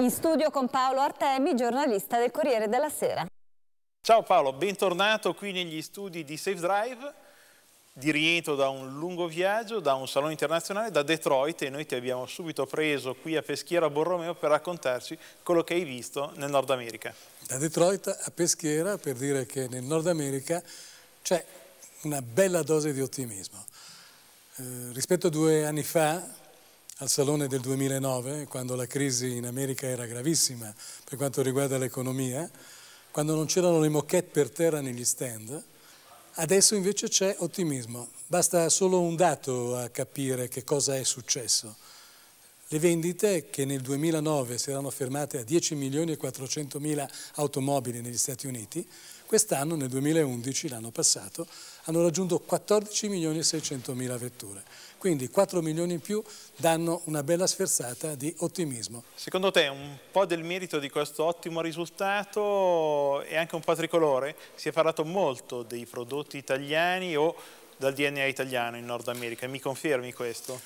In studio con Paolo Artemi, giornalista del Corriere della Sera. Ciao Paolo, bentornato qui negli studi di Safe Drive, di rientro da un lungo viaggio, da un salone internazionale, da Detroit e noi ti abbiamo subito preso qui a Peschiera Borromeo per raccontarci quello che hai visto nel Nord America. Da Detroit a Peschiera per dire che nel Nord America c'è una bella dose di ottimismo. Eh, rispetto a due anni fa, al Salone del 2009, quando la crisi in America era gravissima per quanto riguarda l'economia, quando non c'erano le moquette per terra negli stand, adesso invece c'è ottimismo. Basta solo un dato a capire che cosa è successo. Le vendite che nel 2009 si erano fermate a 10 milioni e 400 mila automobili negli Stati Uniti, Quest'anno, nel 2011, l'anno passato, hanno raggiunto 14 milioni e 600 mila vetture. Quindi 4 milioni in più danno una bella sferzata di ottimismo. Secondo te un po' del merito di questo ottimo risultato è anche un po' tricolore? Si è parlato molto dei prodotti italiani o dal DNA italiano in Nord America, mi confermi questo?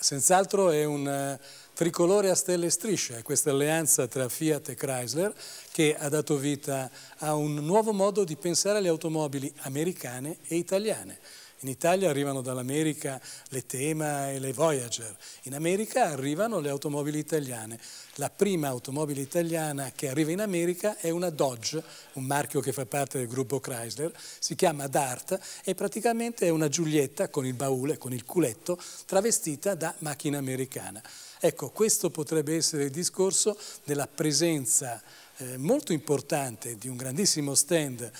Senz'altro è un eh, tricolore a stelle e strisce, questa alleanza tra Fiat e Chrysler che ha dato vita a un nuovo modo di pensare alle automobili americane e italiane. In Italia arrivano dall'America le Tema e le Voyager, in America arrivano le automobili italiane. La prima automobile italiana che arriva in America è una Dodge, un marchio che fa parte del gruppo Chrysler, si chiama Dart e praticamente è una Giulietta con il baule, con il culetto, travestita da macchina americana. Ecco, questo potrebbe essere il discorso della presenza eh, molto importante di un grandissimo stand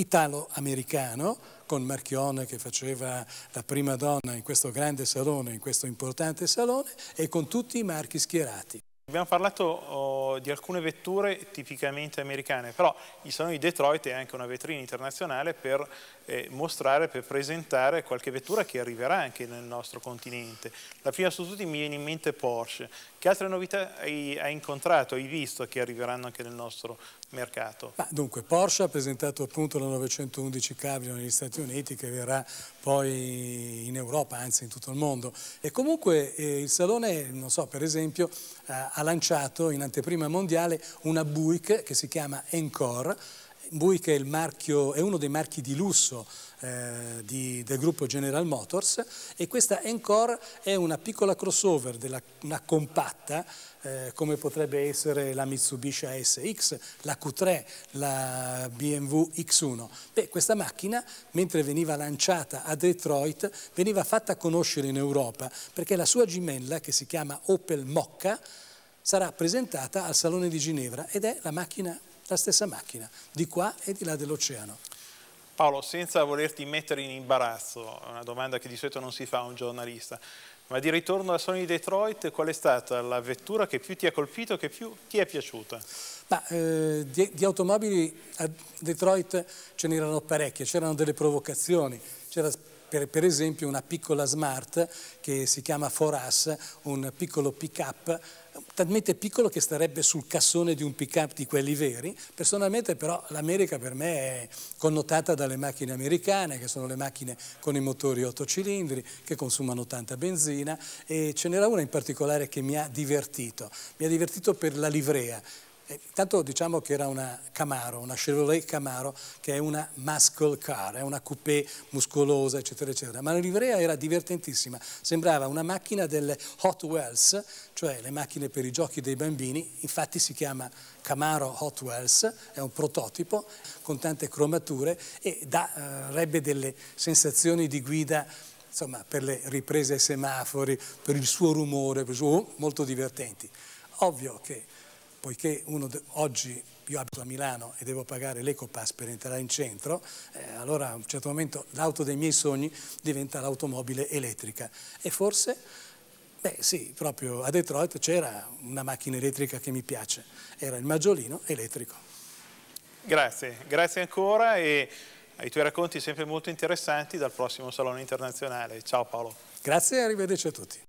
italo-americano, con Marchione che faceva la prima donna in questo grande salone, in questo importante salone, e con tutti i marchi schierati. Abbiamo parlato oh, di alcune vetture tipicamente americane, però il Salone di Detroit è anche una vetrina internazionale per eh, mostrare, per presentare qualche vettura che arriverà anche nel nostro continente. La prima su tutti mi viene in mente Porsche. Che altre novità hai, hai incontrato, hai visto che arriveranno anche nel nostro mercato. Ma dunque Porsche ha presentato appunto la 911 Cabrio negli Stati Uniti che verrà poi in Europa, anzi in tutto il mondo. E comunque eh, il salone, non so, per esempio, eh, ha lanciato in anteprima mondiale una Buick che si chiama Encore Buick è, marchio, è, uno dei marchi di lusso eh, di, del gruppo General Motors e questa Encore è una piccola crossover, della, una compatta eh, come potrebbe essere la Mitsubishi ASX, la Q3, la BMW X1. Beh, questa macchina, mentre veniva lanciata a Detroit, veniva fatta conoscere in Europa perché la sua gemella, che si chiama Opel Mocca, sarà presentata al Salone di Ginevra ed è la macchina la stessa macchina, di qua e di là dell'oceano. Paolo, senza volerti mettere in imbarazzo, una domanda che di solito non si fa a un giornalista, ma di ritorno alla Sony di Detroit, qual è stata la vettura che più ti ha colpito, che più ti è piaciuta? Ma, eh, di, di, automobili a Detroit ce n'erano parecchie, c'erano delle provocazioni, c'era per, per esempio una piccola smart che si chiama Foras, un piccolo pick-up talmente piccolo che starebbe sul cassone di un pick-up di quelli veri. Personalmente però l'America per me è connotata dalle macchine americane, che sono le macchine con i motori 8 cilindri, che consumano tanta benzina e ce n'era una in particolare che mi ha divertito. Mi ha divertito per la livrea. Eh, intanto diciamo che era una Camaro, una Chevrolet Camaro, che è una muscle car, è una coupé muscolosa, eccetera, eccetera. Ma la livrea era divertentissima, sembrava una macchina delle Hot Wheels, cioè le macchine per i giochi dei bambini, infatti si chiama Camaro Hot Wheels, è un prototipo con tante cromature e darebbe eh, delle sensazioni di guida insomma, per le riprese ai semafori, per il suo rumore, per il suo, oh, molto divertenti. Ovvio che poiché uno oggi io abito a Milano e devo pagare l'ecopass per entrare in centro, eh, allora a un certo momento l'auto dei miei sogni diventa l'automobile elettrica e forse, beh sì, proprio a Detroit c'era una macchina elettrica che mi piace, era il Maggiolino elettrico. Grazie, grazie ancora e ai tuoi racconti sempre molto interessanti dal prossimo Salone Internazionale. Ciao Paolo. Grazie e arrivederci a tutti.